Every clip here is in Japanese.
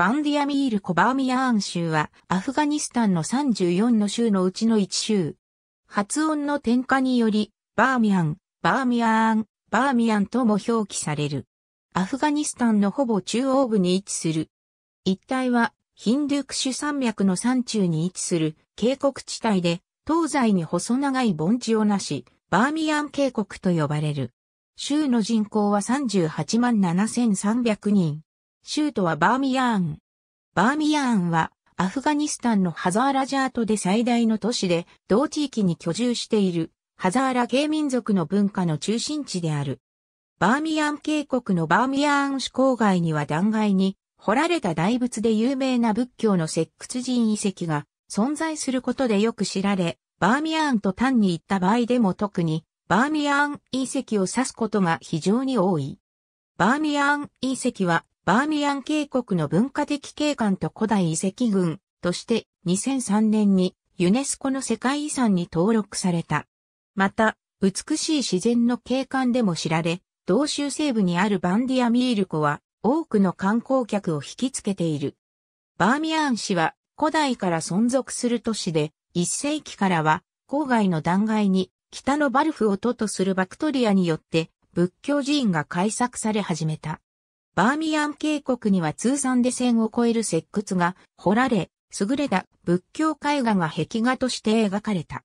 バンディアミール・コバーミヤーン州は、アフガニスタンの34の州のうちの1州。発音の転化により、バーミヤン、バーミヤーン、バーミヤンとも表記される。アフガニスタンのほぼ中央部に位置する。一帯は、ヒンドゥクシュ山脈の山中に位置する渓谷地帯で、東西に細長い盆地をなし、バーミヤン渓谷と呼ばれる。州の人口は38万7300人。州都はバーミヤーン。バーミヤーンはアフガニスタンのハザーラジャートで最大の都市で、同地域に居住しているハザーラ系民族の文化の中心地である。バーミヤーン渓谷のバーミヤーン市郊外には断崖に掘られた大仏で有名な仏教の石窟人遺跡が存在することでよく知られ、バーミヤーンと単に行った場合でも特にバーミヤーン遺跡を指すことが非常に多い。バーミヤーン遺跡はバーミヤン渓谷の文化的景観と古代遺跡群として2003年にユネスコの世界遺産に登録された。また、美しい自然の景観でも知られ、道州西部にあるバンディアミール湖は多くの観光客を引きつけている。バーミヤン市は古代から存続する都市で、1世紀からは郊外の断崖に北のバルフを都とするバクトリアによって仏教寺院が開削され始めた。バーミヤン渓谷には通算で1000を超える石窟が掘られ、優れた仏教絵画が壁画として描かれた。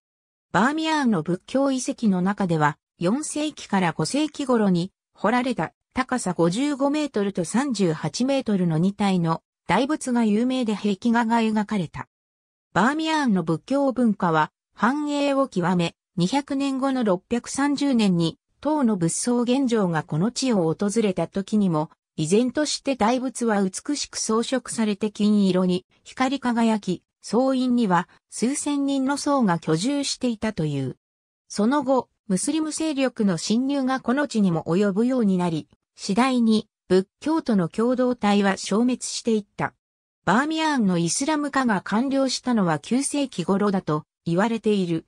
バーミヤーンの仏教遺跡の中では、4世紀から5世紀頃に掘られた高さ55メートルと38メートルの2体の大仏が有名で壁画が描かれた。バーミヤーンの仏教文化は繁栄を極め、200年後の630年に、唐の仏僧現状がこの地を訪れた時にも依然として大仏は美しく装飾されて金色に光り輝き、僧院には数千人の僧が居住していたという。その後、ムスリム勢力の侵入がこの地にも及ぶようになり、次第に仏教徒の共同体は消滅していった。バーミヤーンのイスラム化が完了したのは9世紀頃だと言われている。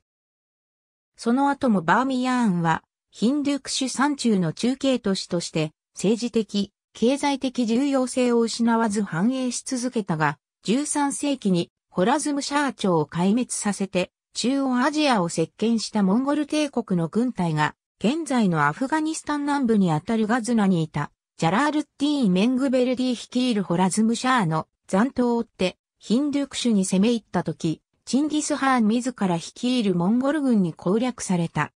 その後もバーミヤーンはヒンドゥークシュ山中の中継都市として政治的、経済的重要性を失わず繁栄し続けたが、13世紀にホラズムシャー朝を壊滅させて、中央アジアを席巻したモンゴル帝国の軍隊が、現在のアフガニスタン南部にあたるガズナにいた、ジャラールッティーン・メングベルディ率いるホラズムシャーの残党を追って、ヒンドゥクシュに攻め入った時、チンギス・ハーン自ら率いるモンゴル軍に攻略された。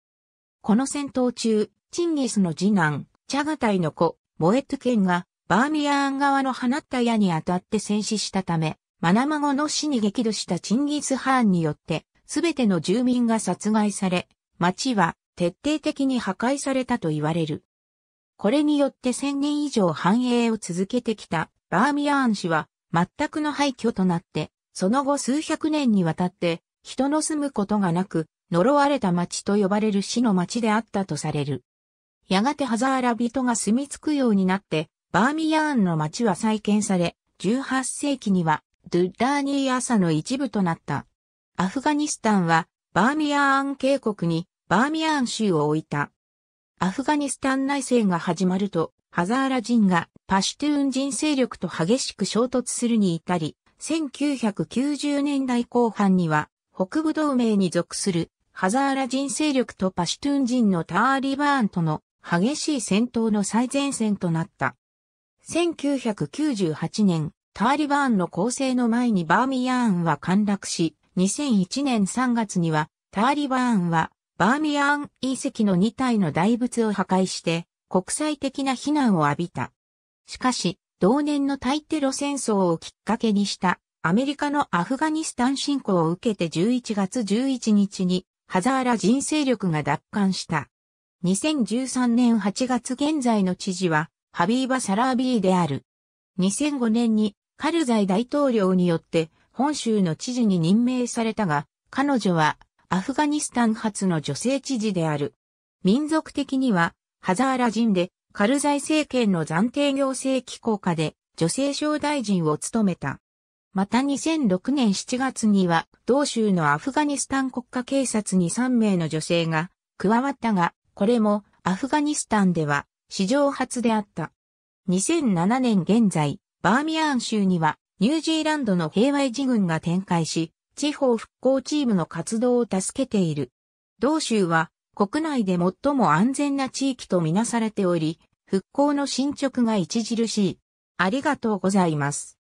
この戦闘中、チンギスの次男、チャガタイの子、モエット県がバーミヤーン側の放った矢に当たって戦死したため、マナマゴの死に激怒したチンギス・ハーンによって、すべての住民が殺害され、町は徹底的に破壊されたと言われる。これによって1000年以上繁栄を続けてきたバーミヤーン氏は全くの廃墟となって、その後数百年にわたって人の住むことがなく、呪われた町と呼ばれる死の町であったとされる。やがてハザーラ人が住み着くようになって、バーミヤーンの街は再建され、18世紀にはドゥッダーニー朝の一部となった。アフガニスタンはバーミヤーン渓谷にバーミヤーン州を置いた。アフガニスタン内戦が始まると、ハザーラ人がパシュトゥーン人勢力と激しく衝突するに至り、1990年代後半には北部同盟に属するハザーラ人勢力とパシュトゥーン人のターリバーンとの激しい戦闘の最前線となった。1998年、ターリバーンの構成の前にバーミヤーンは陥落し、2001年3月には、ターリバーンは、バーミヤーン遺跡の2体の大仏を破壊して、国際的な非難を浴びた。しかし、同年の対テロ戦争をきっかけにした、アメリカのアフガニスタン侵攻を受けて11月11日に、ハザーラ人勢力が奪還した。2013年8月現在の知事は、ハビーバ・サラービーである。2005年に、カルザイ大統領によって、本州の知事に任命されたが、彼女は、アフガニスタン初の女性知事である。民族的には、ハザーラ人で、カルザイ政権の暫定行政機構下で、女性省大臣を務めた。また2006年7月には、同州のアフガニスタン国家警察に3名の女性が加わったが、これもアフガニスタンでは史上初であった。2007年現在、バーミヤーン州にはニュージーランドの平和維持軍が展開し、地方復興チームの活動を助けている。同州は国内で最も安全な地域とみなされており、復興の進捗が著しい。ありがとうございます。